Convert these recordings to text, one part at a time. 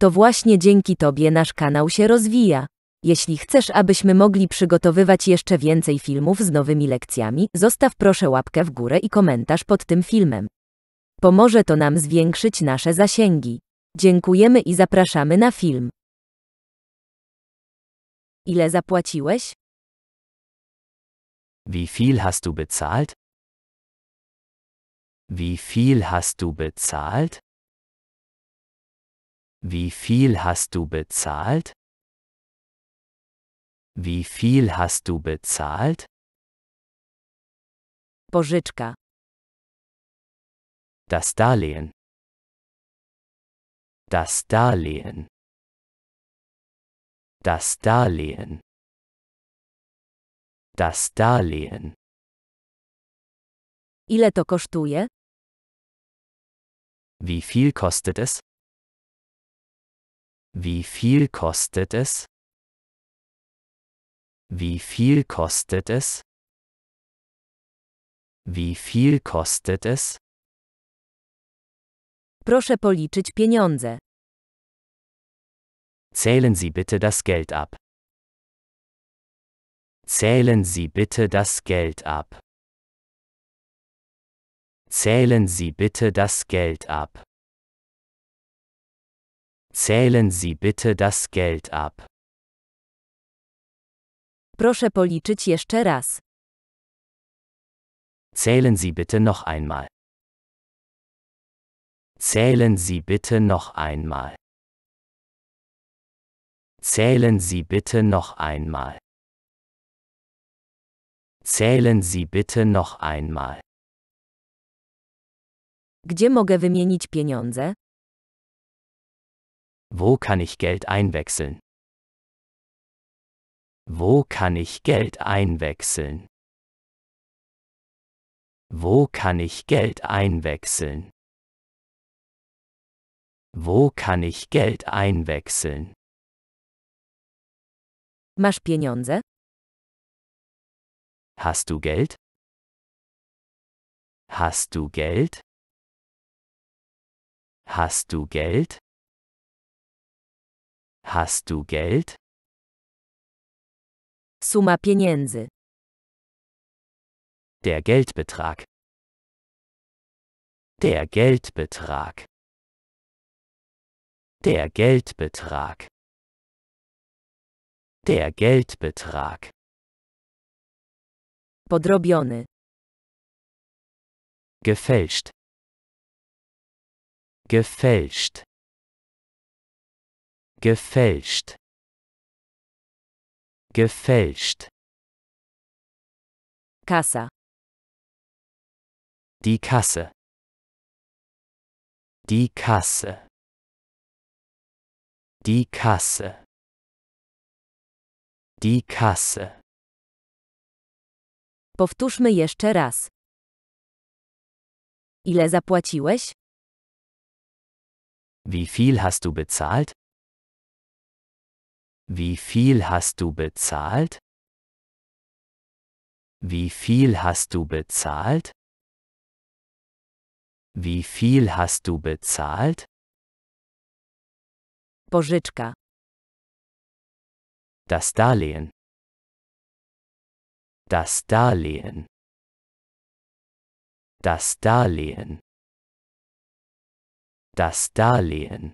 To właśnie dzięki Tobie nasz kanał się rozwija. Jeśli chcesz, abyśmy mogli przygotowywać jeszcze więcej filmów z nowymi lekcjami, zostaw proszę łapkę w górę i komentarz pod tym filmem. Pomoże to nam zwiększyć nasze zasięgi. Dziękujemy i zapraszamy na film. Ile zapłaciłeś? Wie viel hast du bezahlt? Wie viel hast du bezahlt? Wie viel hast du bezahlt? Wie viel hast du bezahlt? Pożyczka. Das Darlehen. Das Darlehen. Das Darlehen. Das Darlehen. Ile to kosztuje? Wie viel kostet es? Wie viel kostet es? Wie viel kostet es? Wie viel kostet es? Proszę policzyć pieniądze. Zählen Sie bitte das Geld ab. Zählen Sie bitte das Geld ab. Zählen Sie bitte das Geld ab. Zählen Sie bitte das Geld ab. Proszę policzyć jeszcze raz. Zählen Sie bitte noch einmal. Zählen Sie bitte noch einmal. Zählen Sie bitte noch einmal. Zählen Sie bitte noch einmal. Gdzie mogę wymienić pieniądze? Wo kann ich Geld einwechseln? Wo kann ich Geld einwechseln? Wo kann ich Geld einwechseln? Wo kann ich Geld einwechseln? Masz pieniądze? Hast du Geld? Hast du Geld? Hast du Geld? Hast du Geld? Suma pieniędzy. Der Geldbetrag. Der Geldbetrag. Der Geldbetrag. Der Geldbetrag. Podrobiony. Gefälscht. Gefälscht gefälscht gefälscht Kassa die Kasse die Kasse die Kasse die Kasse Powtórzmy jeszcze raz. Ile zapłaciłeś? Wie viel hast du bezahlt? Wie viel hast du bezahlt? Wie viel hast du bezahlt? Wie viel hast du bezahlt? Pożyczka. Das Darlehen. Das Darlehen. Das Darlehen. Das Darlehen.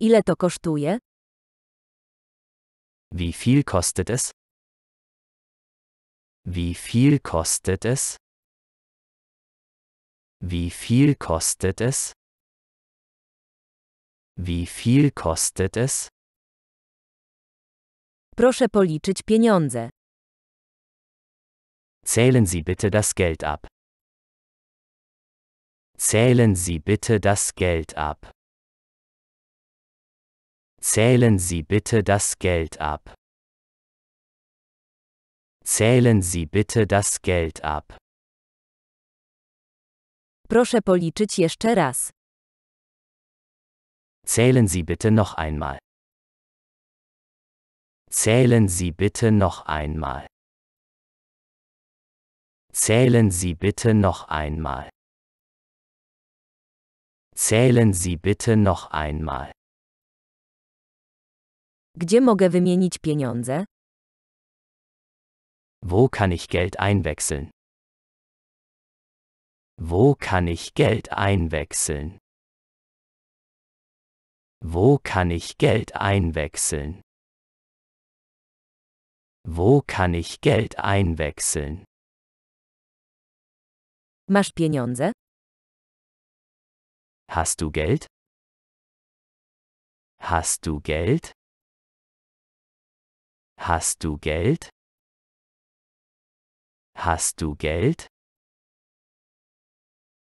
Ile to kosztuje? Wie viel kostet es? Wie viel kostet es? Wie viel kostet es? Wie viel kostet es? Proszę policzyć pieniądze. Zählen Sie bitte das Geld ab. Zählen Sie bitte das Geld ab. Zählen Sie bitte das Geld ab. Zählen Sie bitte das Geld ab. Proszę policzyć jeszcze raz. Zählen Sie bitte noch einmal. Zählen Sie bitte noch einmal. Zählen Sie bitte noch einmal. Zählen Sie bitte noch einmal. Gdzie mogę wymienić pieniądze? Wo kann ich Geld einwechseln? Wo kann ich Geld einwechseln? Wo kann ich Geld einwechseln? Wo kann ich Geld einwechseln? Masz pieniądze? Hast du Geld? Hast du Geld? Hast du Geld? Hast du Geld?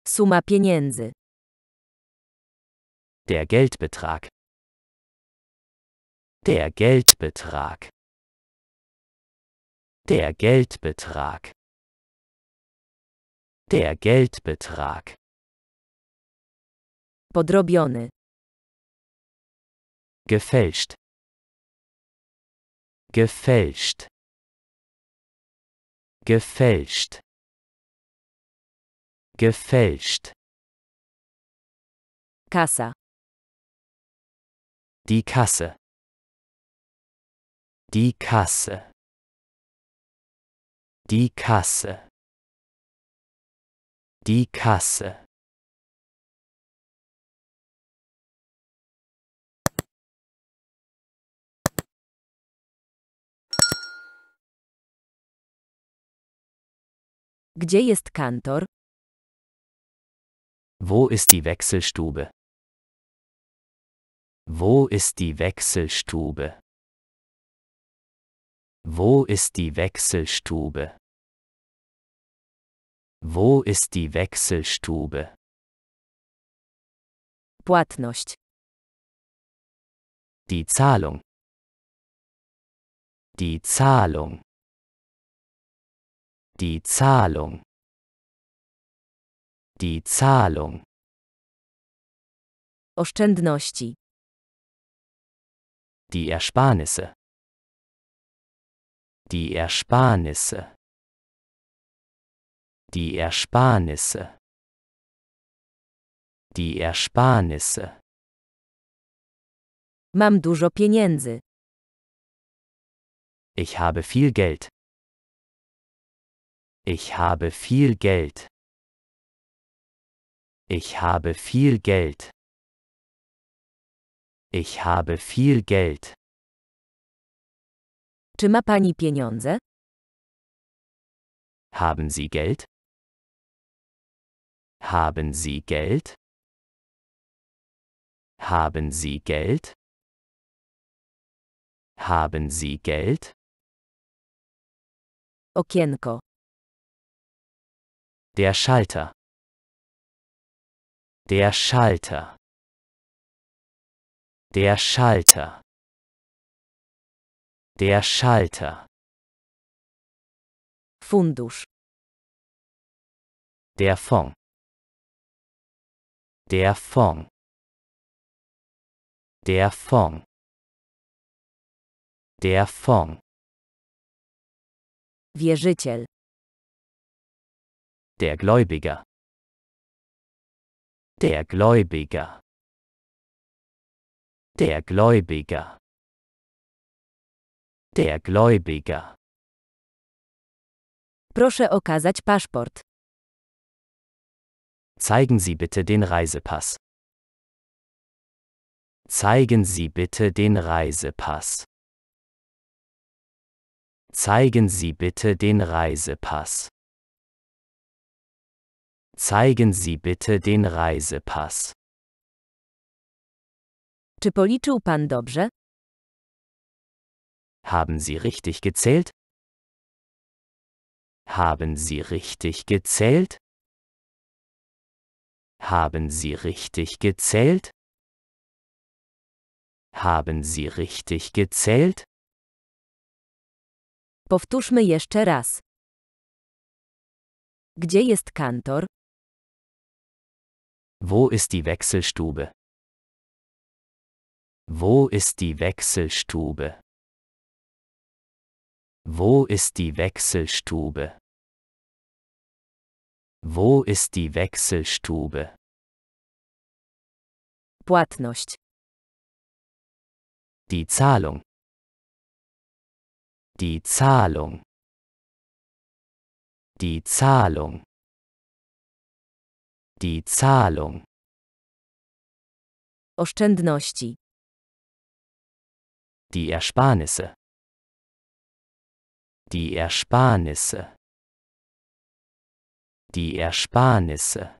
Suma pieniędzy. Der Geldbetrag. Der Geldbetrag. Der Geldbetrag. Der Geldbetrag. Podrobiony. Gefälscht gefälscht gefälscht gefälscht Kassa die Kasse die Kasse die Kasse die Kasse Gdzie jest kantor? Wo ist die Wechselstube? Wo ist die Wechselstube? Wo ist die Wechselstube? Wo ist die Wechselstube? Płatność. Die Zahlung. Die Zahlung. Die Zahlung. Die Zahlung. Oszczędności. Die Ersparnisse. Die Ersparnisse. Die Ersparnisse. Die Ersparnisse. Mam dużo pieniędzy. Ich habe viel Geld. Ich habe viel Geld. Ich habe viel Geld. Ich habe viel Geld. Czy ma pani pieniądze? Haben Sie Geld? Haben Sie Geld? Haben Sie Geld? Haben Sie Geld? Okienko. Der Schalter. Der Schalter. Der Schalter. Der Schalter. Fundusz. Der Fond. Der Fond. Der Fond. Der Fond. Wierzyciel. Der Gläubiger. Der Gläubiger. Der Gläubiger. Der Gläubiger. Proszę okazać paszport. Zeigen Sie bitte den Reisepass. Zeigen Sie bitte den Reisepass. Zeigen Sie bitte den Reisepass. Zeigen Sie bitte den Reisepass. Czy policzył pan dobrze? Haben Sie richtig gezählt? Haben Sie richtig gezählt? Haben Sie richtig gezählt? Haben Sie richtig gezählt? Powtórzmy jeszcze raz. Gdzie jest kantor? Wo ist die Wechselstube? Wo ist die Wechselstube? Wo ist die Wechselstube? Wo ist die Wechselstube? Płatność. Die Zahlung. Die Zahlung. Die Zahlung. Die Zahlung. Oszczędności. Die Ersparnisse. Die Ersparnisse. Die Ersparnisse.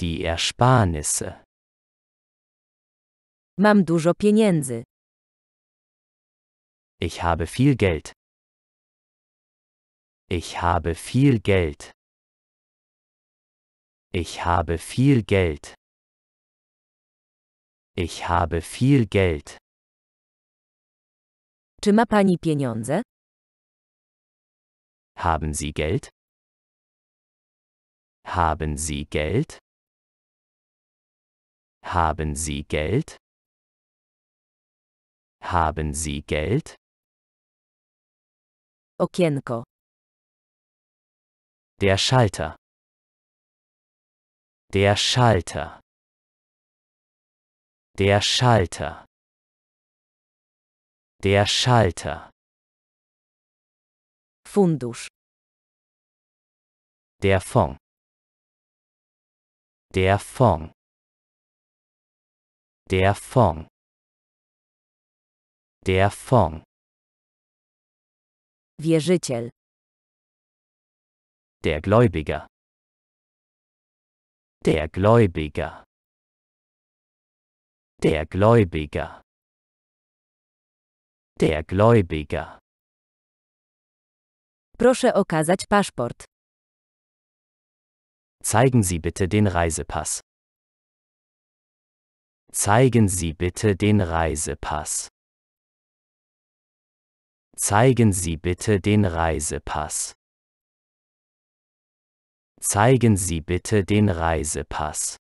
Die Ersparnisse. Mam dużo pieniędzy. Ich habe viel Geld. Ich habe viel Geld. Ich habe viel Geld. Ich habe viel Geld. Czy ma pani pieniądze? Haben Sie Geld? Haben Sie Geld? Haben Sie Geld? Haben Sie Geld? Okienko. Der Schalter. Der Schalter. Der Schalter. Der Schalter. Fundusz. Der Fond. Der Fond. Der Fond. Der Fond. Wierzyciel. Der Gläubiger. Der Gläubiger. Der Gläubiger. Der Gläubiger. Proszę okazać paszport. Zeigen Sie bitte den Reisepass. Zeigen Sie bitte den Reisepass. Zeigen Sie bitte den Reisepass. Zeigen Sie bitte den Reisepass.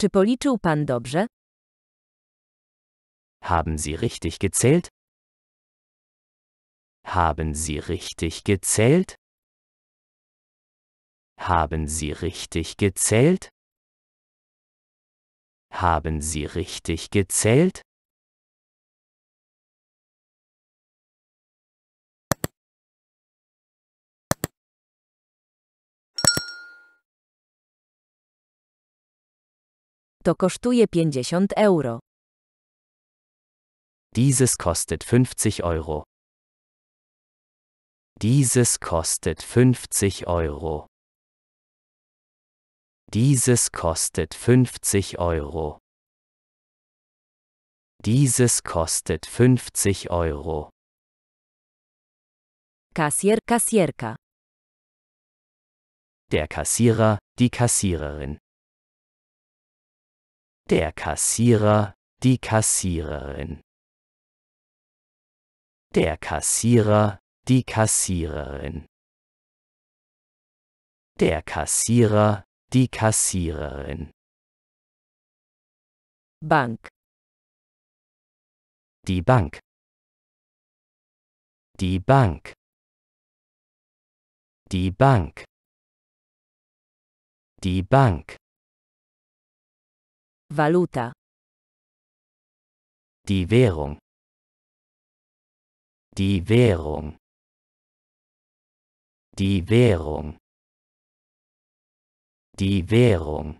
Czy policzył pan dobrze? Haben Sie richtig gezählt? Haben Sie richtig gezählt? Haben Sie richtig gezählt? Haben Sie richtig gezählt? To kosztuje 50 euro. Dieses kostet 50 Euro. Dieses kostet 50 Euro. Dieses kostet 50 Euro. Dieses kostet 50 Euro. Kassier, Kassierka. Der Kassierer, die Kassiererin. Der Kassierer, die Kassiererin. Der Kassierer, die Kassiererin. Der Kassierer, die Kassiererin. Bank. Die Bank. Die Bank. Die Bank. Die Bank. Valuta. Die Währung. Die Währung. Die Währung. Die Währung.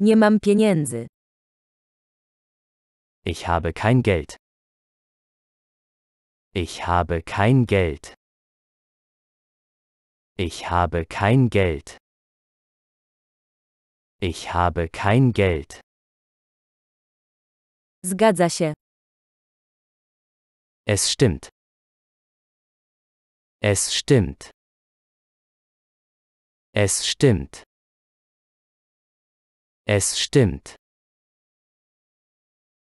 Nie mam pieniędzy. Ich habe kein Geld. Ich habe kein Geld. Ich habe kein Geld. Ich habe kein Geld. Zgadza się. Es stimmt. Es stimmt. Es stimmt. Es stimmt.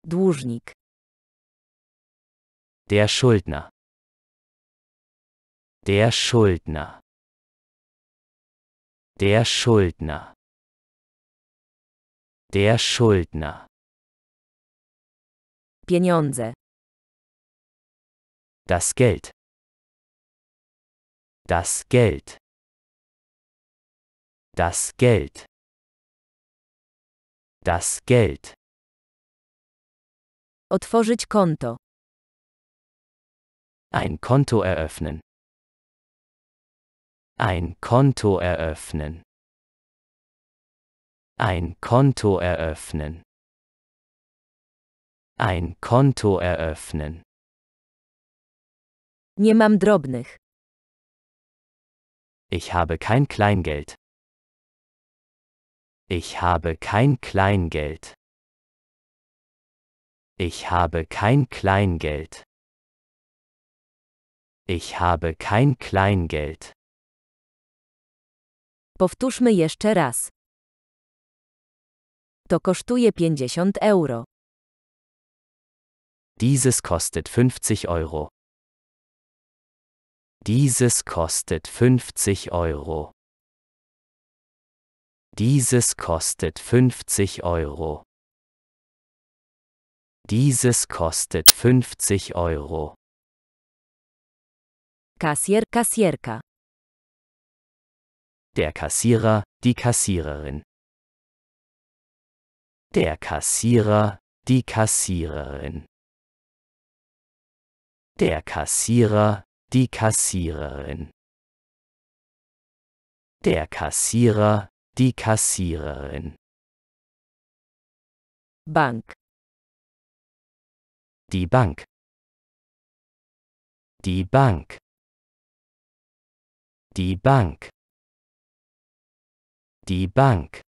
Dłużnik. Der Schuldner. Der Schuldner. Der Schuldner. Der Schuldner. Pieniądze. Das Geld. Das Geld. Das Geld. Das Geld. Otworzyć konto. Ein Konto eröffnen. Ein Konto eröffnen. Ein Konto eröffnen. Ein Konto eröffnen. Nie mam drobnych. Ich habe kein Kleingeld. Ich habe kein Kleingeld. Ich habe kein Kleingeld. Ich habe kein Kleingeld. Powtórzmy jeszcze raz. To kosztuje 50 euro. Dieses kostet 50 Euro. Dieses kostet 50 Euro. Dieses kostet 50 Euro. Dieses kostet 50 Euro. Kassier, Kassierka. Der Kassierer, die Kassiererin der Kassierer, die Kassiererin. Der Kassierer, die Kassiererin. Der Kassierer, die Kassiererin. Bank. Die Bank. Die Bank. Die Bank. Die Bank.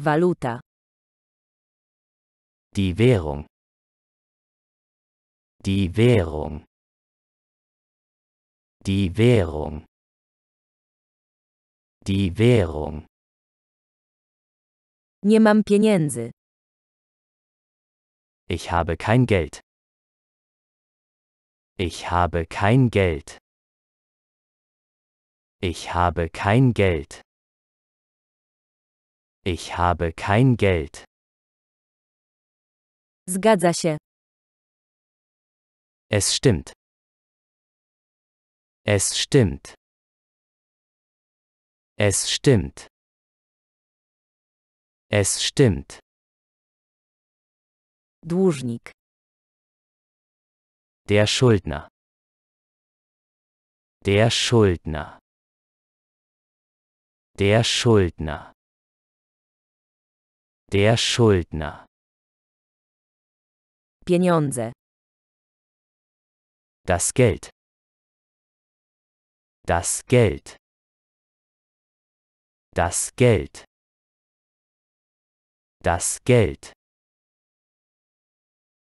Valuta. Die Währung. Die Währung. Die Währung. Die Währung. Nie mam pieniędzy. Ich habe kein Geld. Ich habe kein Geld. Ich habe kein Geld. Ich habe kein Geld. Zgadza się. Es stimmt. Es stimmt. Es stimmt. Es stimmt. Dłużnik. Der Schuldner. Der Schuldner. Der Schuldner. Der Schuldner. Pieniądze. Das Geld. Das Geld. Das Geld. Das Geld.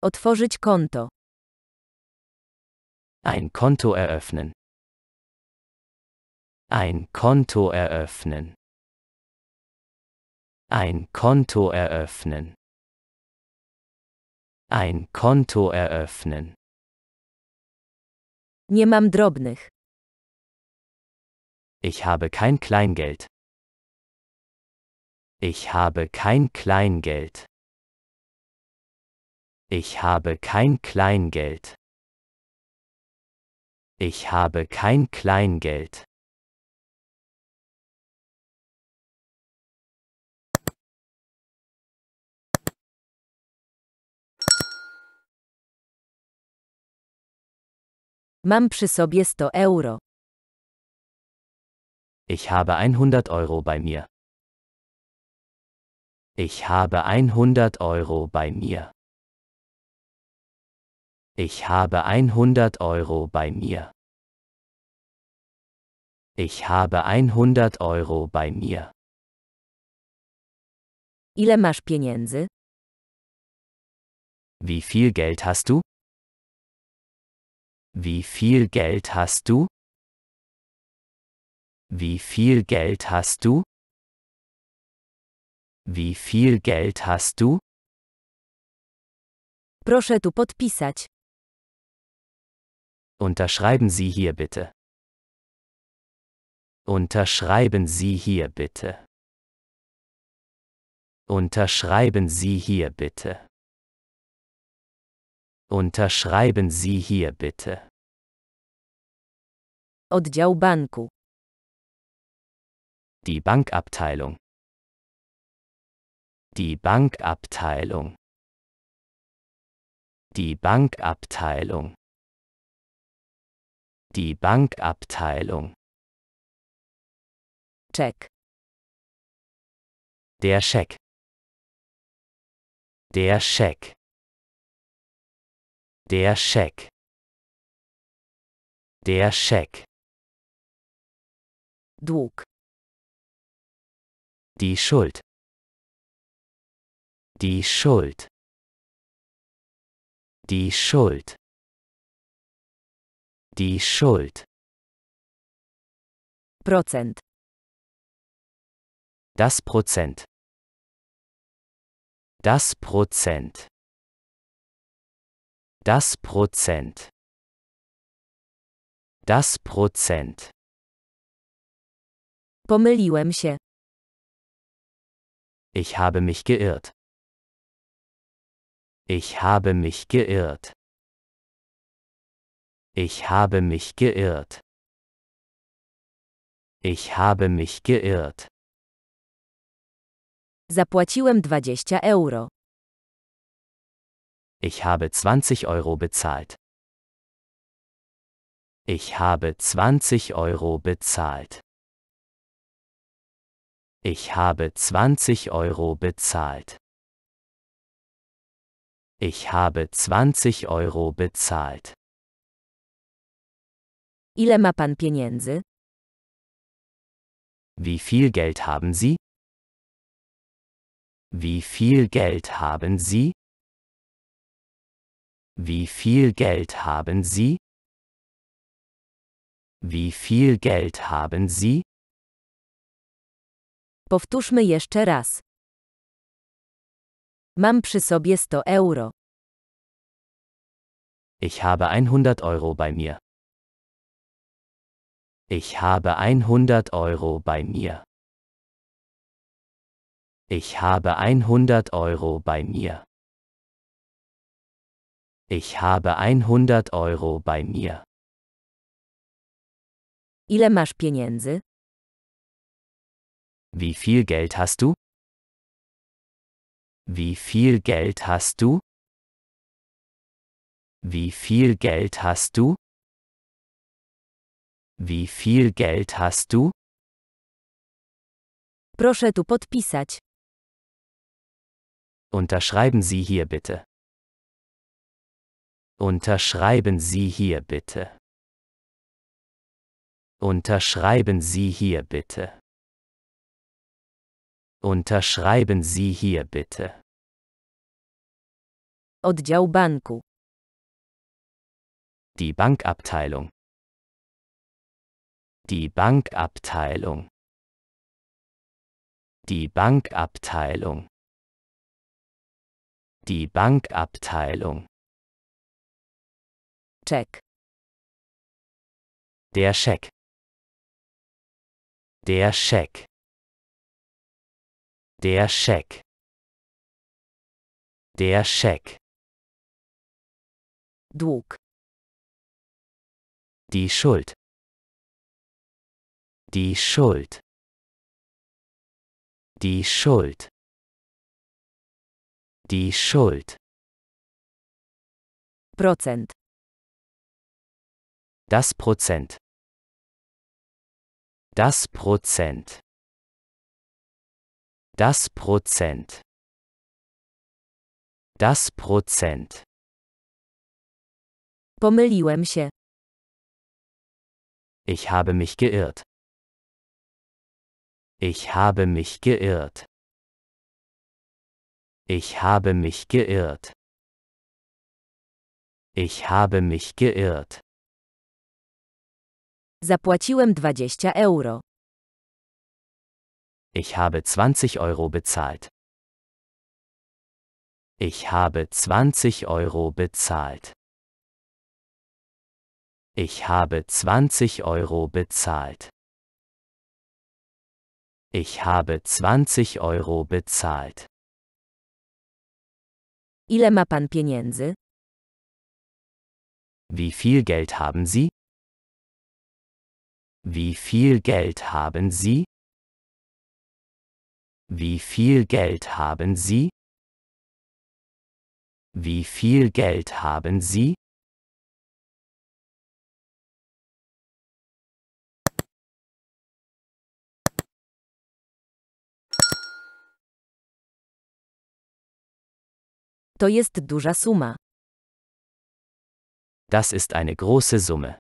Otworzyć konto. Ein Konto eröffnen. Ein Konto eröffnen. Ein Konto eröffnen. Ein Konto eröffnen. Nie mam drobnych. Ich habe kein Kleingeld. Ich habe kein Kleingeld. Ich habe kein Kleingeld. Ich habe kein Kleingeld. Mam przy sobie 100 euro. Ich habe 100 Euro bei mir. Ich habe 100 Euro bei mir. Ich habe 100 Euro bei mir. Ich habe 100 Euro bei mir. Ile masz pieniędzy? Wie viel Geld hast du? Wie viel Geld hast du? Wie viel Geld hast du? Wie viel Geld hast du? Proszę tu podpisać. Unterschreiben Sie hier bitte. Unterschreiben Sie hier bitte. Unterschreiben Sie hier bitte. Unterschreiben Sie hier bitte. Oddział banku. Die Bankabteilung. Die Bankabteilung. Die Bankabteilung. Die Bankabteilung. Check. Der Scheck. Der Scheck. Der Scheck. Der Scheck. Dług. Die Schuld. Die Schuld. Die Schuld. Die Schuld. Prozent. Das Prozent. Das Prozent. Das Prozent. Das Prozent. Pomyliłem się. Ich habe mich geirrt. Ich habe mich geirrt. Ich habe mich geirrt. Ich habe mich geirrt. Zapłaciłem 20 euro. Ich habe 20 Euro bezahlt. Ich habe 20 Euro bezahlt. Ich habe 20 Euro bezahlt. Ich habe 20 Euro bezahlt. Ile ma pan pieniędzy? Wie viel Geld haben Sie? Wie viel Geld haben Sie? Wie viel Geld haben Sie? Wie viel Geld haben Sie? Powtórzmy jeszcze raz. Mam przy sobie 100 euro. Ich habe 100 Euro bei mir. Ich habe 100 Euro bei mir. Ich habe 100 Euro bei mir. Ich habe 100 Euro bei mir. Ile masz pieniędzy? Wie viel Geld hast du? Wie viel Geld hast du? Wie viel Geld hast du? Wie viel Geld hast du? Proszę tu podpisać. Unterschreiben Sie hier bitte. Unterschreiben Sie hier bitte. Unterschreiben Sie hier bitte. Unterschreiben Sie hier bitte. Oddział banku. Die Bankabteilung. Die Bankabteilung. Die Bankabteilung. Die Bankabteilung. Check. Der Scheck. Der Scheck. Der Scheck. Der Scheck. Dług. Die Schuld. Die Schuld. Die Schuld. Die Schuld. Prozent. Das Prozent. Das Prozent. Das Prozent. Das Prozent. Pomyliłem się. Ich habe mich geirrt. Ich habe mich geirrt. Ich habe mich geirrt. Ich habe mich geirrt. Zapłaciłem 20 euro. Ich habe 20 Euro bezahlt. Ich habe 20 Euro bezahlt. Ich habe 20 Euro bezahlt. Ich habe 20 Euro bezahlt. Ile ma pan pieniędzy? Wie viel Geld haben Sie? Wie viel Geld haben Sie? Wie viel Geld haben Sie? Wie viel Geld haben Sie? To jest duża suma. Das ist eine große Summe.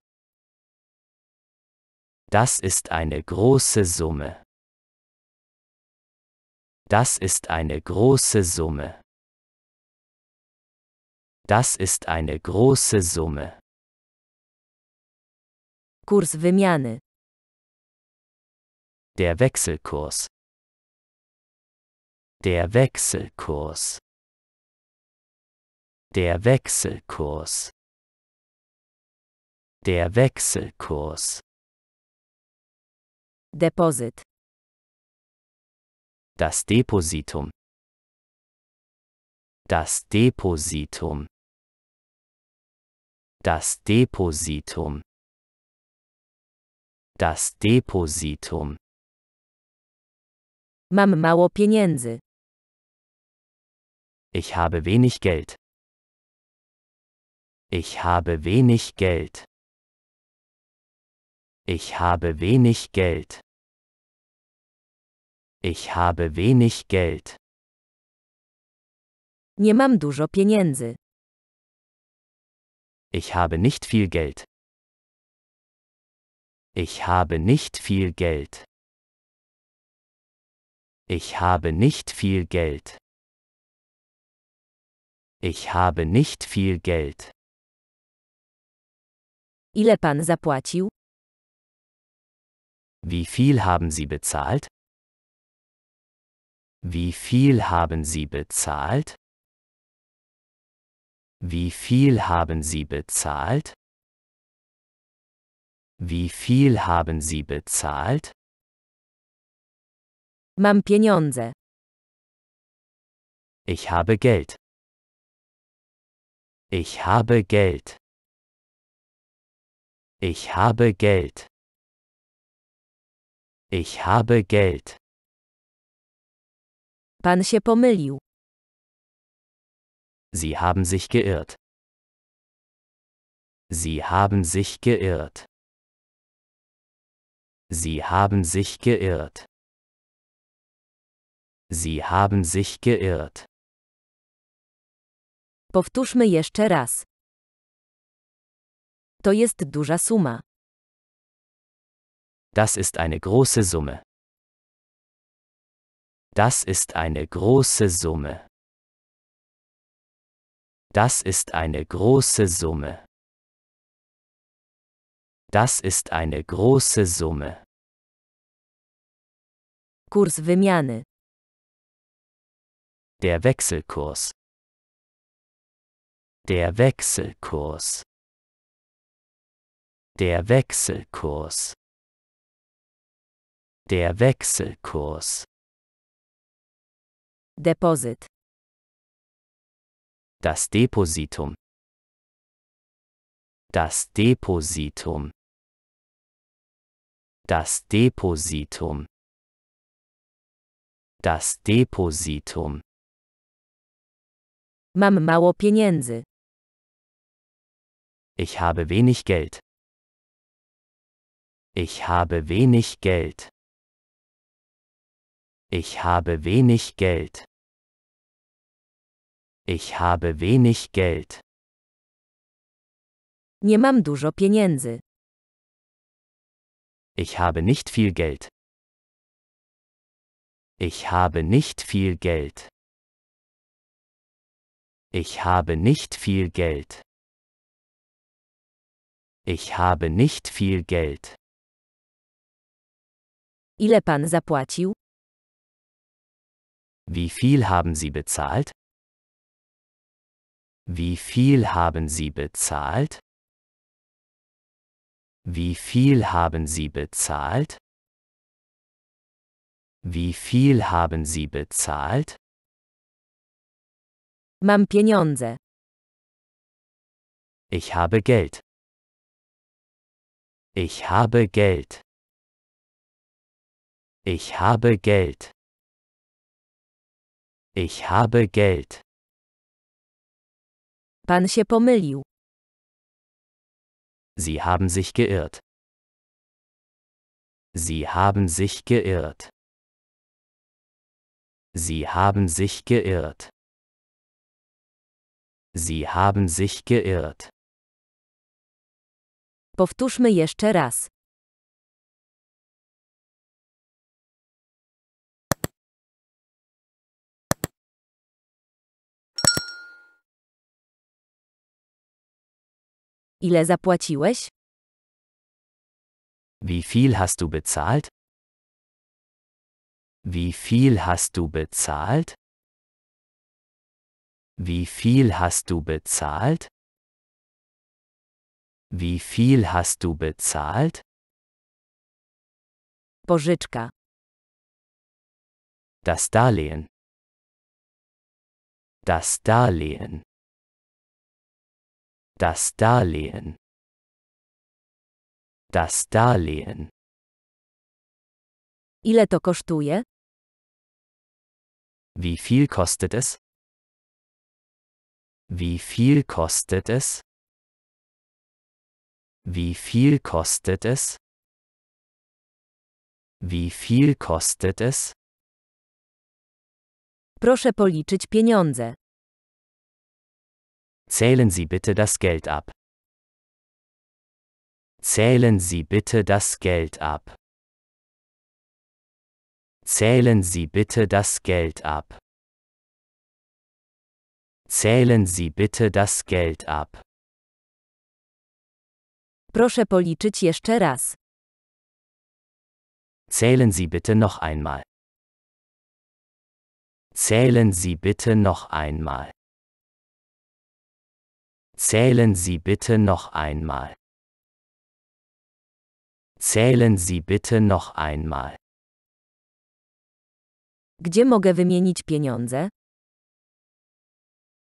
Das ist eine große Summe. Das ist eine große Summe. Das ist eine große Summe. Kurs wymiany. Der Wechselkurs. Der Wechselkurs. Der Wechselkurs. Der Wechselkurs. Depozyt. Das Depositum. Das Depositum. Das Depositum. Das Depositum. Mam mało pieniędzy. Ich habe wenig Geld. Ich habe wenig Geld. Ich habe wenig Geld. Ich habe wenig Geld. Nie mam dużo pieniędzy. Ich habe nicht viel Geld. Ich habe nicht viel Geld. Ich habe nicht viel Geld. Ich habe nicht viel Geld. Ile pan zapłacił? Wie viel haben Sie bezahlt? Wie viel haben Sie bezahlt? Wie viel haben Sie bezahlt? Wie viel haben Sie bezahlt? Mam pieniądze. Ich habe Geld. Ich habe Geld. Ich habe Geld. Ich habe Geld. Pan się pomylił. Sie haben sich geirrt. Sie haben sich geirrt. Sie haben sich geirrt. Sie haben sich geirrt. Powtórzmy jeszcze raz. To jest duża suma. Das ist eine große Summe. Das ist eine große Summe. Das ist eine große Summe. Das ist eine große Summe. Kurs wymiany. Der Wechselkurs. Der Wechselkurs. Der Wechselkurs. Der Wechselkurs. Deposit. Das Depositum. Das Depositum. Das Depositum. Das Depositum. Mam mało pieniędzy. Ich habe wenig Geld. Ich habe wenig Geld. Ich habe wenig Geld. Ich habe wenig Geld. Nie mam dużo pieniędzy. Ich habe nicht viel Geld. Ich habe nicht viel Geld. Ich habe nicht viel Geld. Ich habe nicht viel Geld. Ile pan zapłacił? Wie viel haben Sie bezahlt? Wie viel haben Sie bezahlt? Wie viel haben Sie bezahlt? Wie viel haben Sie bezahlt? Mam pieniądze. Ich habe Geld. Ich habe Geld. Ich habe Geld. Ich habe Geld. Pan się pomylił. Sie haben sich geirrt. Sie haben sich geirrt. Sie haben sich geirrt. Sie haben sich geirrt. Powtórzmy jeszcze raz. Ile zapłaciłeś? Wie viel hast du bezahlt? Wie viel hast du bezahlt? Wie viel hast du bezahlt? Wie viel hast du bezahlt? Pożyczka. Das Darlehen. Das Darlehen. Das Darlehen. Das Darlehen. Ile to kosztuje? Wie viel kostet es? Wie viel kostet es? Wie viel kostet es? Wie viel kostet es? Proszę policzyć pieniądze. Zählen Sie bitte das Geld ab. Zählen Sie bitte das Geld ab. Zählen Sie bitte das Geld ab. Zählen Sie bitte das Geld ab. Proszę policzyć jeszcze raz. Zählen Sie bitte noch einmal. Zählen Sie bitte noch einmal. Zählen Sie bitte noch einmal. Zählen Sie bitte noch einmal. Gdzie mogę wymienić pieniądze?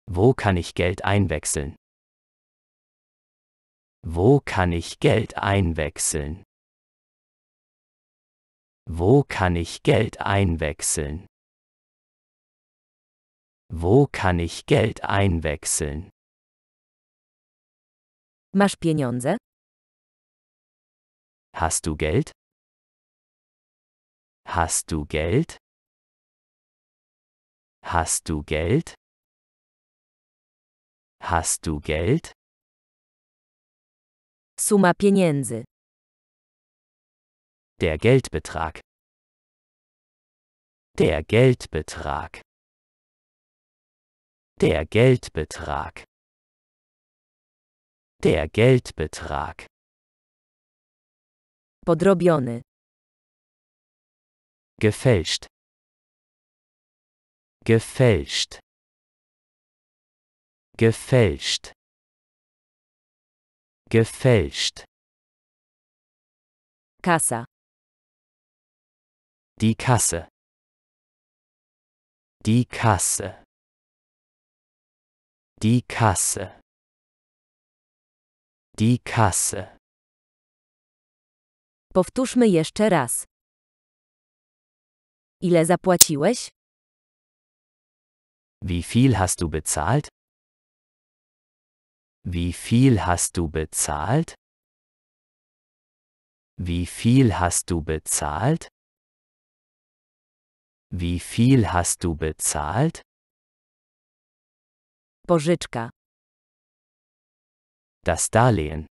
Wo kann ich Geld einwechseln? Wo kann ich Geld einwechseln? Wo kann ich Geld einwechseln? Wo kann ich Geld einwechseln? Masz pieniądze? Hast du Geld? Hast du Geld? Hast du Geld? Hast du Geld? Suma pieniędzy. Der Geldbetrag. Der Geldbetrag. Der Geldbetrag. Der Geldbetrag. Podrobiony. Gefälscht. Gefälscht. Gefälscht. Gefälscht. Kasa. Die Kasse. Die Kasse. Die Kasse. Die Kasse. Powtórzmy jeszcze raz. Ile zapłaciłeś? Wie viel hast du bezahlt? Wie viel hast du bezahlt? Wie viel hast du bezahlt? Wie viel hast du bezahlt? Pożyczka. Das Darlehen.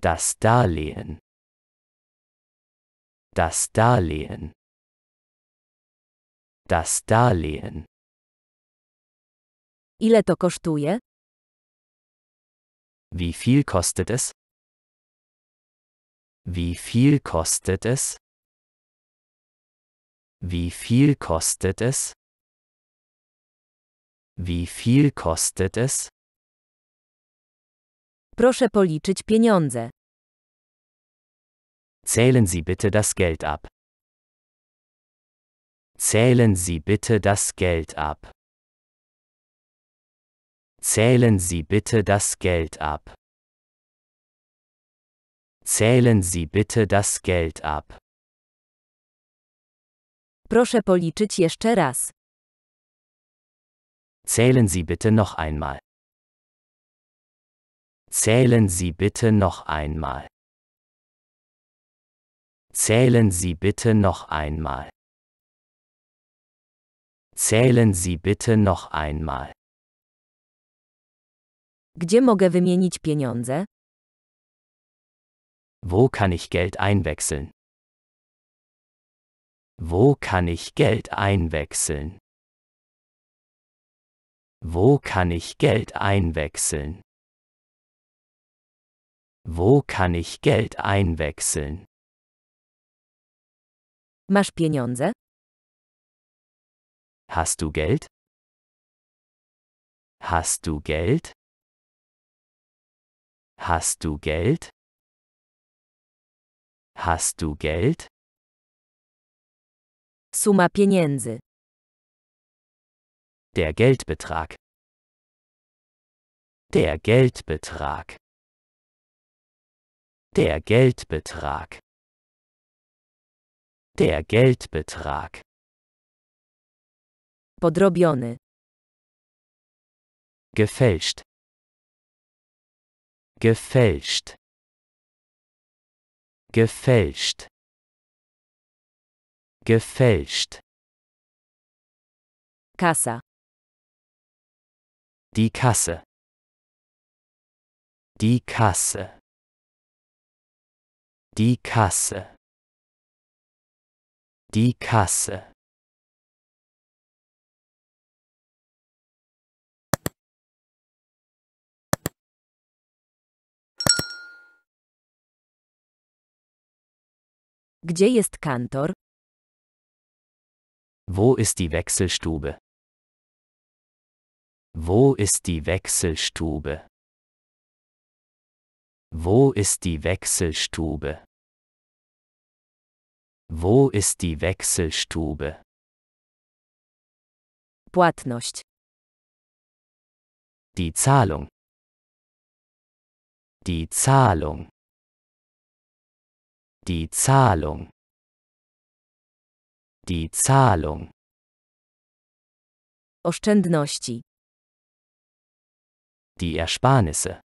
Das Darlehen. Das Darlehen. Das Darlehen. Ile to kosztuje? Wie viel kostet es? Wie viel kostet es? Wie viel kostet es? Wie viel kostet es? Proszę policzyć pieniądze. Zählen Sie bitte das Geld ab. Zählen Sie bitte das Geld ab. Zählen Sie bitte das Geld ab. Zählen Sie bitte das Geld ab. Proszę policzyć jeszcze raz. Zählen Sie bitte noch einmal. Zählen Sie bitte noch einmal. Zählen Sie bitte noch einmal. Zählen Sie bitte noch einmal. Gdzie mogę wymienić pieniądze? Wo kann ich Geld einwechseln? Wo kann ich Geld einwechseln? Wo kann ich Geld einwechseln? Wo kann ich Geld einwechseln? Masz pieniądze? Hast du Geld? Hast du Geld? Hast du Geld? Hast du Geld? Suma pieniędzy. Der Geldbetrag. Der Geldbetrag. Der Geldbetrag. Der Geldbetrag. Podrobiony. Gefälscht. Gefälscht. Gefälscht. Gefälscht. Kassa. Die Kasse. Die Kasse. Die Kasse. Die Kasse. Gdzie jest kantor? Wo ist die Wechselstube? Wo ist die Wechselstube? Wo ist die Wechselstube? Wo ist die Wechselstube? Płatność. Die Zahlung. Die Zahlung. Die Zahlung. Die Zahlung. Oszczędności. Die Ersparnisse.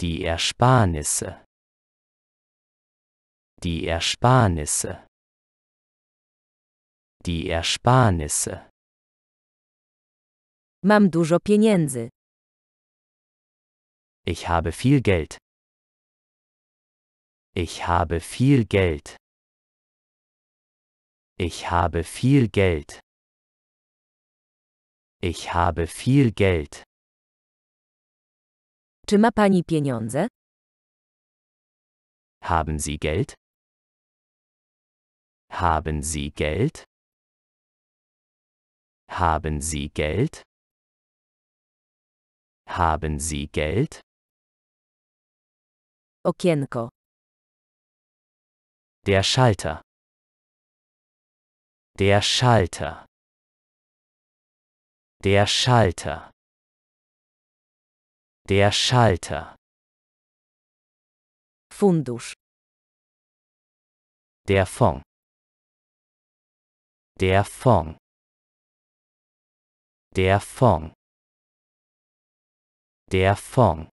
Die Ersparnisse. Die Ersparnisse. Die Ersparnisse. Mam dużo pieniędzy. Ich habe viel Geld. Ich habe viel Geld. Ich habe viel Geld. Ich habe viel Geld. Czy ma pani pieniądze? Haben Sie Geld? Haben Sie Geld? Haben Sie Geld? Haben Sie Geld? Okienko. Der Schalter. Der Schalter. Der Schalter. Der Schalter. Fundusz. Der Fond. Der Fond. Der Fond. Der Fond.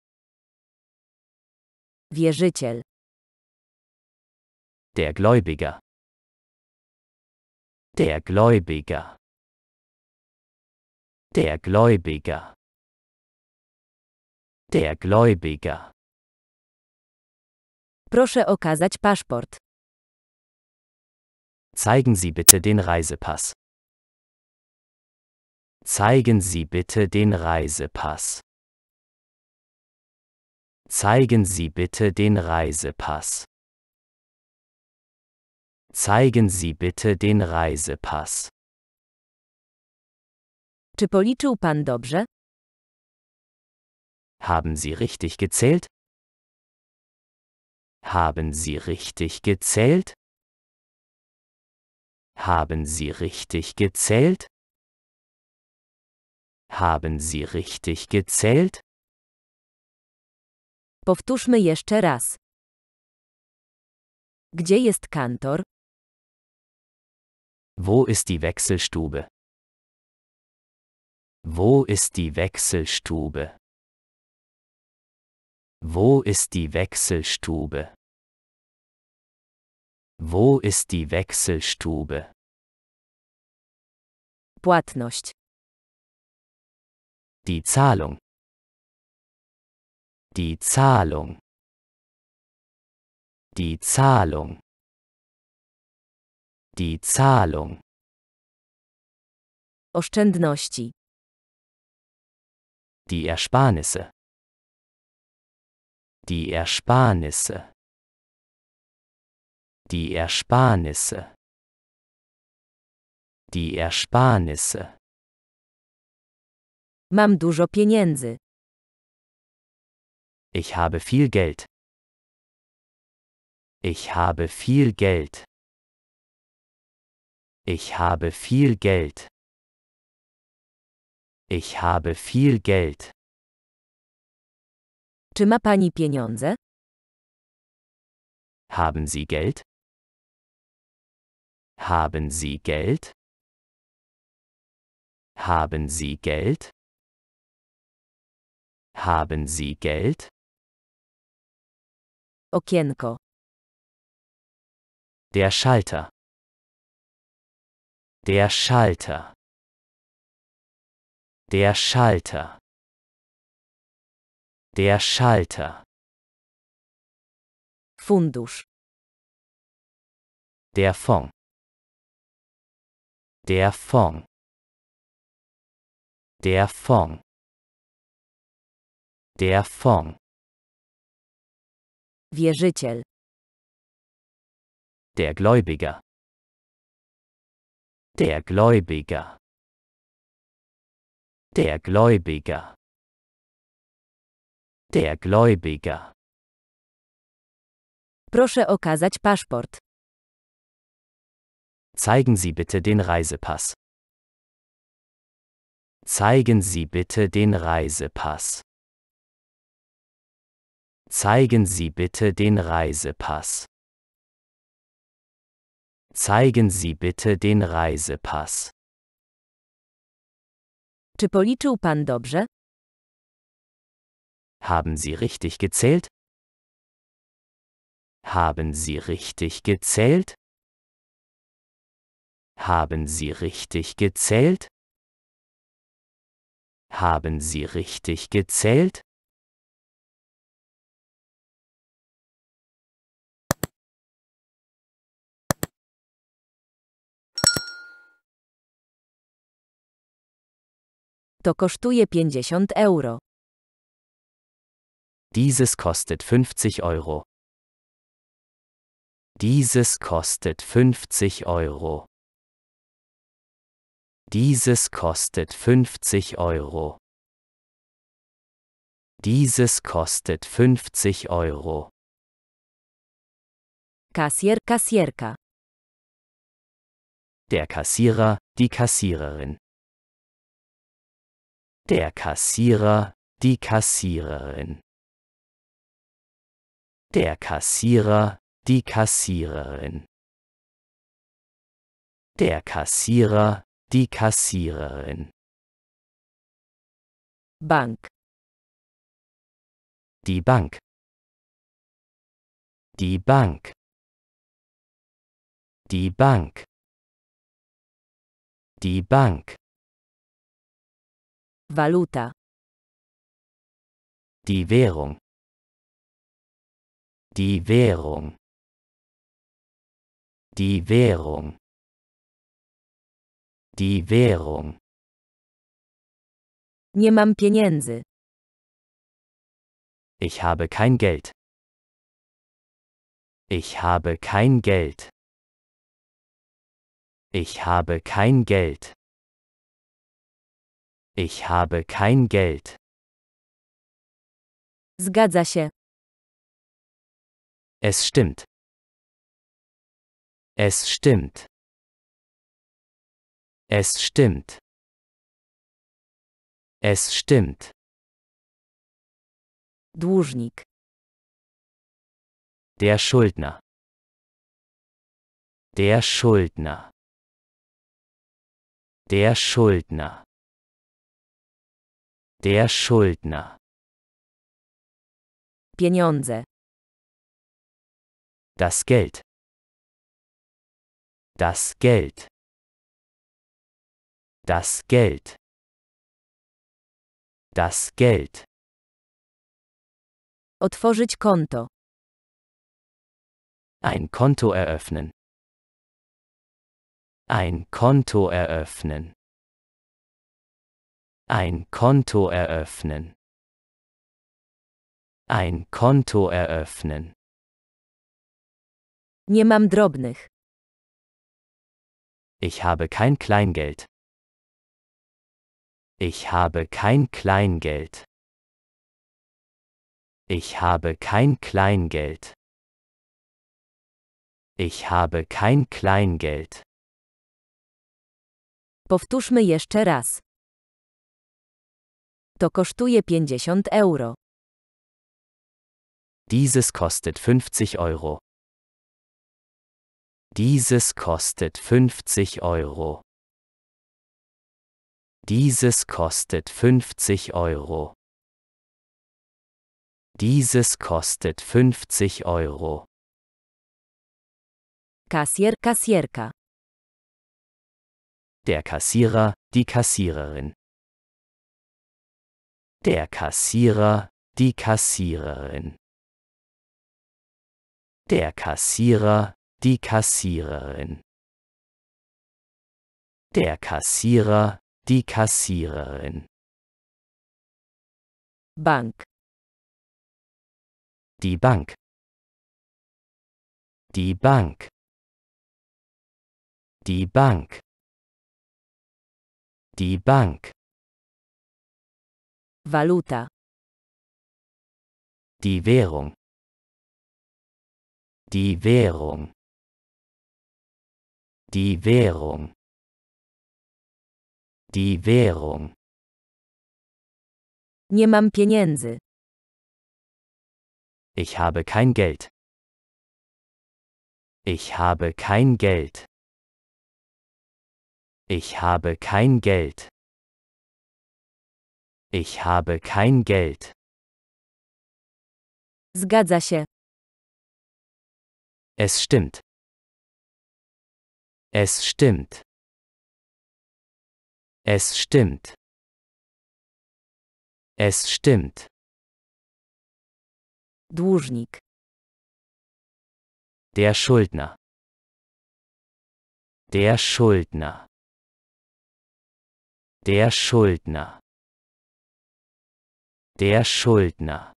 Wierzyciel. Der Gläubiger. Der Gläubiger. Der Gläubiger. Der Gläubiger. Proszę okazać paszport. Zeigen Sie bitte den Reisepass. Zeigen Sie bitte den Reisepass. Zeigen Sie bitte den Reisepass. Zeigen Sie bitte den Reisepass. Czy policzył pan dobrze? Haben Sie richtig gezählt? Haben Sie richtig gezählt? Haben Sie richtig gezählt? Haben Sie richtig gezählt? Powtórzmy jeszcze raz. Gdzie jest kantor? Wo ist die Wechselstube? Wo ist die Wechselstube? Wo ist die Wechselstube? Wo ist die Wechselstube? Płatność. Die Zahlung. Die Zahlung. Die Zahlung. Die Zahlung. Oszczędności. Die Ersparnisse. Die Ersparnisse. Die Ersparnisse. Die Ersparnisse. Mam dużo pieniędzy. Ich habe viel Geld. Ich habe viel Geld. Ich habe viel Geld. Ich habe viel Geld. Czy ma pani pieniądze? Haben Sie Geld? Haben Sie Geld? Haben Sie Geld? Haben Sie Geld? Okienko. Der Schalter. Der Schalter. Der Schalter. Der Schalter. Fundusz. Der Fond. Der Fond. Der Fond. Der Fond. Wierzyciel. Der Gläubiger. Der Gläubiger. Der Gläubiger. Der Gläubiger. Proszę okazać paszport. Zeigen Sie bitte den Reisepass. Zeigen Sie bitte den Reisepass. Zeigen Sie bitte den Reisepass. Zeigen Sie bitte den Reisepass. Czy policzył pan dobrze? Haben Sie richtig gezählt? Haben Sie richtig gezählt? Haben Sie richtig gezählt? Haben Sie richtig gezählt? To kosztuje 50 euro. Dieses kostet 50 Euro. Dieses kostet 50 Euro. Dieses kostet 50 Euro. Dieses kostet 50 Euro. Kassier, Kassierka. Der Kassierer, die Kassiererin. Der Kassierer, die Kassiererin der Kassierer, die Kassiererin. Der Kassierer, die Kassiererin. Bank. Die Bank. Die Bank. Die Bank. Die Bank. Valuta. Die Währung. Die Währung. Die Währung. Die Währung. Nie mam pieniędzy. Ich habe kein Geld. Ich habe kein Geld. Ich habe kein Geld. Ich habe kein Geld. Zgadza się. Es stimmt. Es stimmt. Es stimmt. Es stimmt. Dłużnik. Der Schuldner. Der Schuldner. Der Schuldner. Der Schuldner. Pieniądze. Das Geld. Das Geld. Das Geld. Das Geld. Otworzyć konto. Ein Konto eröffnen. Ein Konto eröffnen. Ein Konto eröffnen. Ein Konto eröffnen. Nie mam drobnych. Ich habe kein Kleingeld. Ich habe kein Kleingeld. Ich habe kein Kleingeld. Ich habe kein Kleingeld. Powtórzmy jeszcze raz. To kosztuje 50 euro. Dieses kostet 50 Euro. Dieses kostet 50 Euro. Dieses kostet 50 Euro. Dieses kostet 50 Euro. Kassier, Kassierka. Der Kassierer, die Kassiererin. Der Kassierer, die Kassiererin. Der Kassierer, die Kassiererin. Der Kassierer, die Kassiererin. Bank. Die Bank. Die Bank. Die Bank. Die Bank. Valuta. Die Währung. Die Währung. Die Währung. Die Währung. Nie mam pieniędzy. Ich habe kein Geld. Ich habe kein Geld. Ich habe kein Geld. Ich habe kein Geld. Zgadza się. Es stimmt. Es stimmt. Es stimmt. Es stimmt. Dłużnik. Der Schuldner. Der Schuldner. Der Schuldner. Der Schuldner.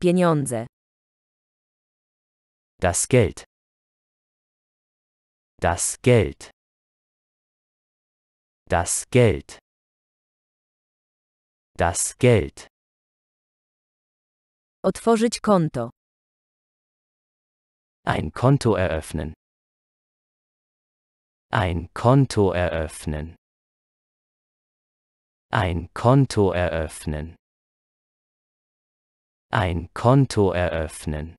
Pieniądze. Das Geld. Das Geld. Das Geld. Das Geld. Otworzyć konto. Ein Konto eröffnen. Ein Konto eröffnen. Ein Konto eröffnen. Ein Konto eröffnen.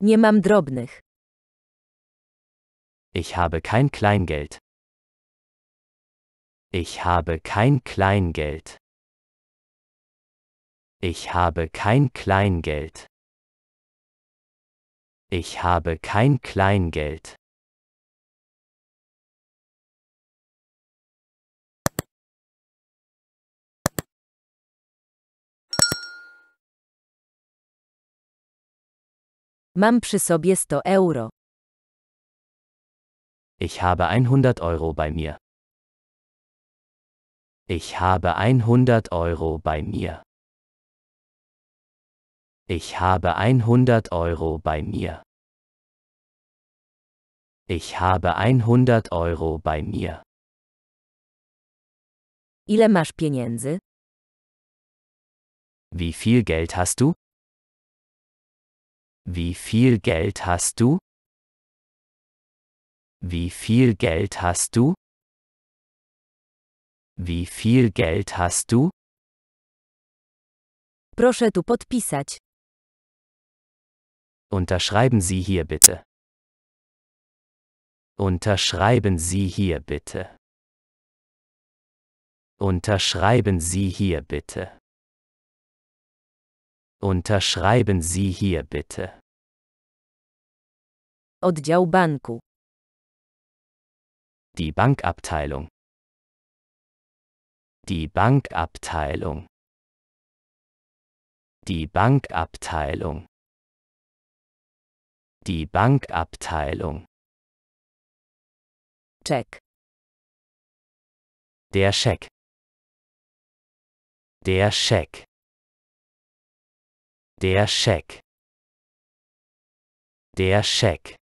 Nie mam drobnych. Ich habe kein Kleingeld. Ich habe kein Kleingeld. Ich habe kein Kleingeld. Ich habe kein Kleingeld. Mam przy sobie 100 euro. Ich habe 100 Euro bei mir. Ich habe 100 Euro bei mir. Ich habe 100 Euro bei mir. Ich habe 100 Euro bei mir. Ile masz pieniędzy? Wie viel Geld hast du? Wie viel Geld hast du? Wie viel Geld hast du? Wie viel Geld hast du? Proszę tu podpisać. Unterschreiben Sie hier bitte. Unterschreiben Sie hier bitte. Unterschreiben Sie hier bitte. Unterschreiben Sie hier bitte. Oddział banku. Die Bankabteilung. Die Bankabteilung. Die Bankabteilung. Die Bankabteilung. Check. Der Scheck. Der Scheck. Der Scheck. Der Scheck.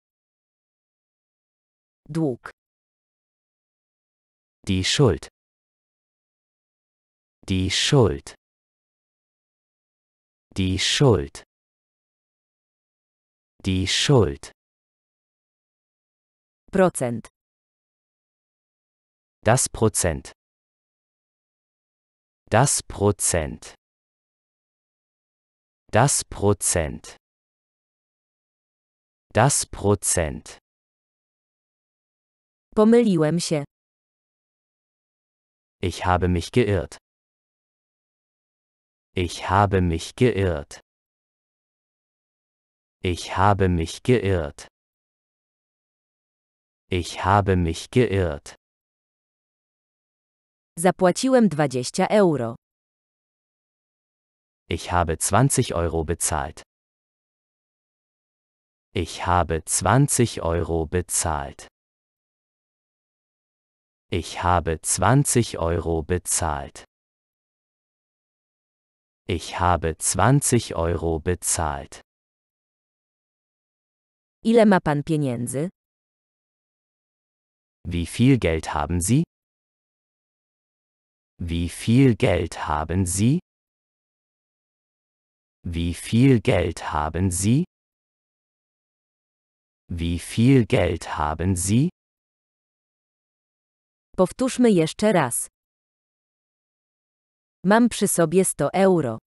Dług. Die Schuld. Die Schuld. Die Schuld. Die Schuld. Prozent. Das Prozent. Das Prozent. Das Prozent. Das Prozent. Pomyliłem się. Ich habe mich geirrt. Ich habe mich geirrt. Ich habe mich geirrt. Ich habe mich geirrt. Zapłaciłem 20 Euro. Ich habe 20 Euro bezahlt. Ich habe 20 Euro bezahlt. Ich habe 20 Euro bezahlt. Ich habe 20 Euro bezahlt. Ile ma pan pieniędzy? Wie viel Geld haben Sie? Wie viel Geld haben Sie? Wie viel Geld haben Sie? Wie viel Geld haben Sie? Powtórzmy jeszcze raz. Mam przy sobie 100 euro.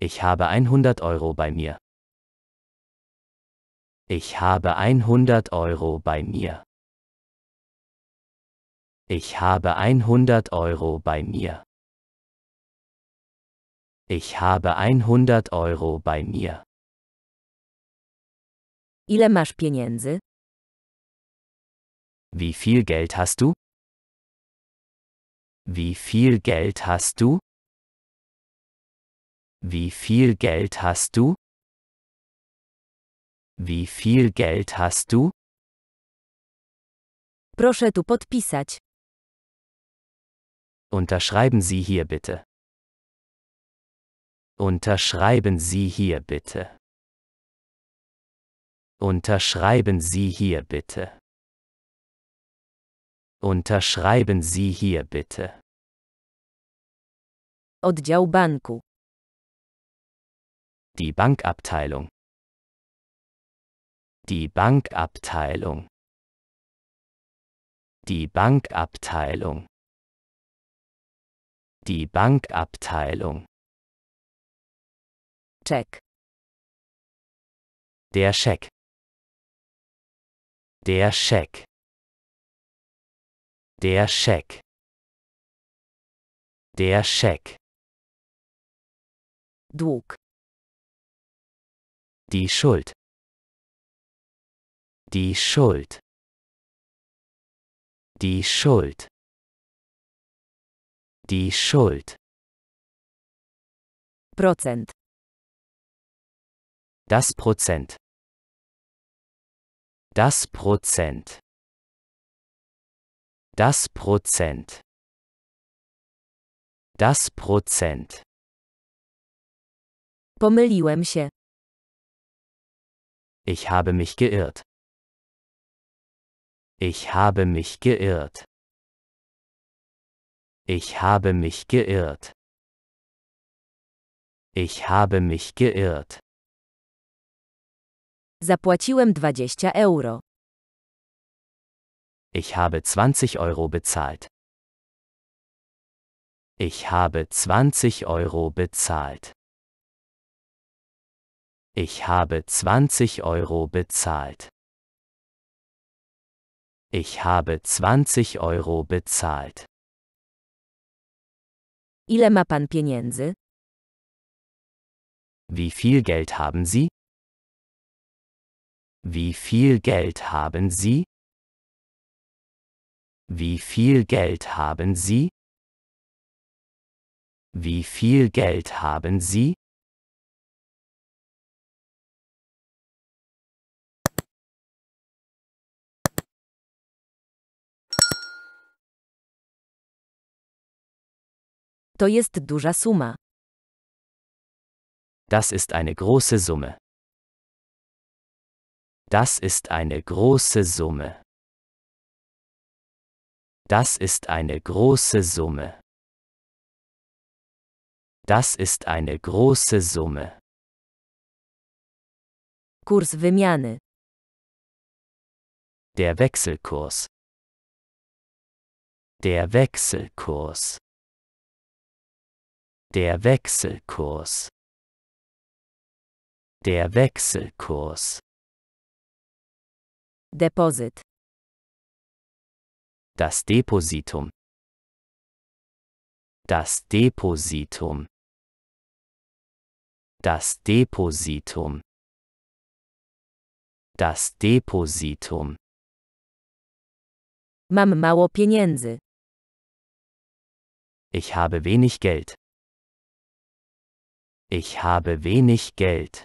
Ich habe 100 Euro bei mir. Ich habe 100 Euro bei mir. Ich habe 100 Euro bei mir. Ich habe 100 Euro bei mir. Ile masz pieniędzy? Wie viel Geld hast du? Wie viel Geld hast du? Wie viel Geld hast du? Wie viel Geld hast du? Proszę tu podpisać. Unterschreiben Sie hier bitte. Unterschreiben Sie hier bitte. Unterschreiben Sie hier bitte. Unterschreiben Sie hier bitte. Oddział banku. Die Bankabteilung. Die Bankabteilung. Die Bankabteilung. Die Bankabteilung. Check. Der Scheck. Der Scheck. Der Scheck. Der Scheck. Dug. Die Schuld. Die Schuld. Die Schuld. Die Schuld. Prozent. Das Prozent. Das Prozent. Das Prozent. Das Prozent. Pomyliłem się. Ich habe mich geirrt. Ich habe mich geirrt. Ich habe mich geirrt. Ich habe mich geirrt. Zapłaciłem 20 euro. Ich habe 20 Euro bezahlt. Ich habe 20 Euro bezahlt. Ich habe 20 Euro bezahlt. Ich habe 20 Euro bezahlt. Ile ma pan pieniędzy? Wie viel Geld haben Sie? Wie viel Geld haben Sie? Wie viel Geld haben Sie? Wie viel Geld haben Sie? To jest duża suma. Das ist eine große Summe. Das ist eine große Summe. Das ist eine große Summe. Das ist eine große Summe. Kurs wymiany. Der Wechselkurs. Der Wechselkurs. Der Wechselkurs. Der Wechselkurs. Deposit. Das Depositum. Das Depositum. Das Depositum. Das Depositum. Mam mało pieniędzy. Ich habe wenig Geld. Ich habe wenig Geld.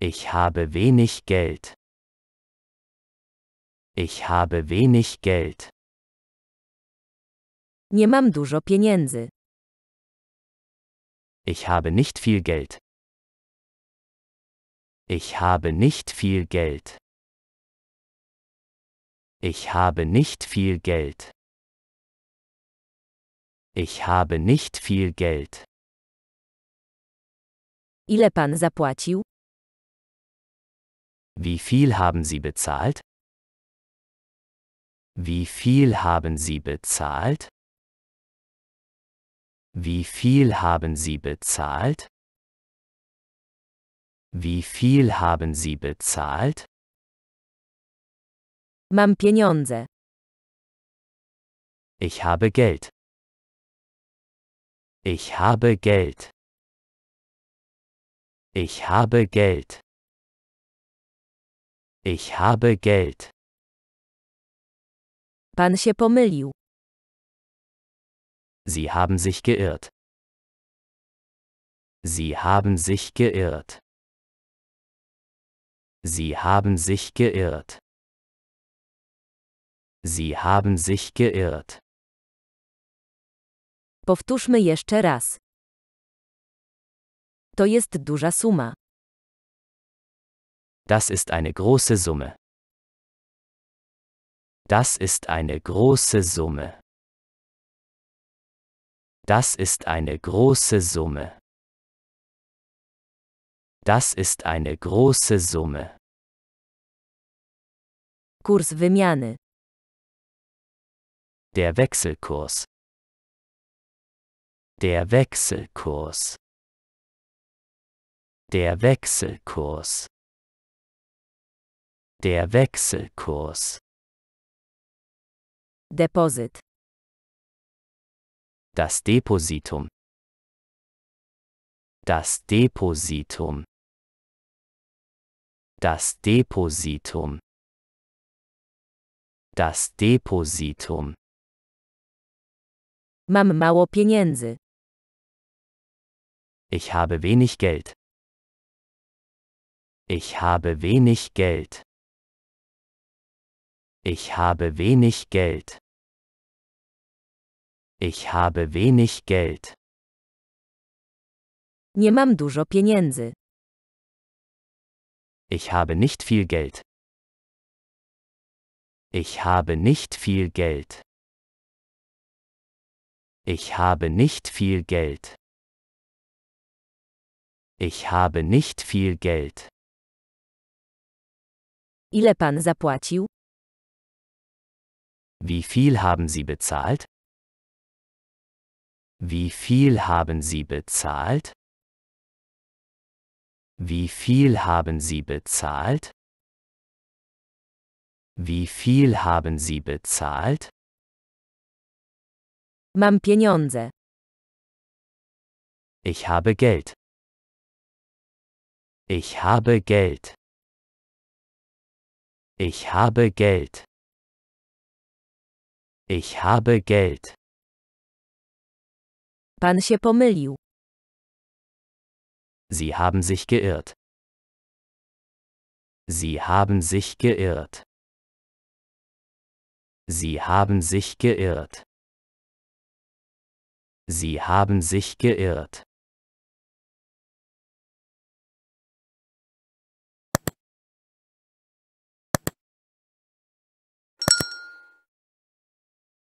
Ich habe wenig Geld. Ich habe wenig Geld. Nie mam dużo pieniędzy. Ich habe nicht viel Geld. Ich habe nicht viel Geld. Ich habe nicht viel Geld. Ich habe nicht viel Geld. Ile pan zapłacił? Wie viel haben Sie bezahlt? Wie viel haben Sie bezahlt? Wie viel haben Sie bezahlt? Wie viel haben Sie bezahlt? Mam pieniądze. Ich habe Geld. Ich habe Geld. Ich habe Geld. Ich habe Geld. Pan się pomylił. Sie haben sich geirrt. Sie haben sich geirrt. Sie haben sich geirrt. Sie haben sich geirrt. Powtórzmy jeszcze raz. To jest duża suma. Das ist eine große Summe. Das ist eine große Summe. Das ist eine große Summe. Das ist eine große Summe. Kurs wymiany. Der Wechselkurs. Der Wechselkurs. Der Wechselkurs. Der Wechselkurs. Depozyt. Das Depositum. Das Depositum. Das Depositum. Das Depositum. Mam mało pieniędzy. Ich habe wenig Geld. Ich habe wenig Geld. Ich habe wenig Geld. Ich habe wenig Geld. Nie mam dużo pieniędzy. Ich habe nicht viel Geld. Ich habe nicht viel Geld. Ich habe nicht viel Geld. Ich habe nicht viel Geld. Ile pan zapłacił? Wie viel haben Sie bezahlt? Wie viel haben Sie bezahlt? Wie viel haben Sie bezahlt? Wie viel haben Sie bezahlt? Mam pieniądze. Ich habe Geld. Ich habe Geld. Ich habe Geld. Ich habe Geld. Pan się pomylił. Sie haben sich geirrt. Sie haben sich geirrt. Sie haben sich geirrt. Sie haben sich geirrt.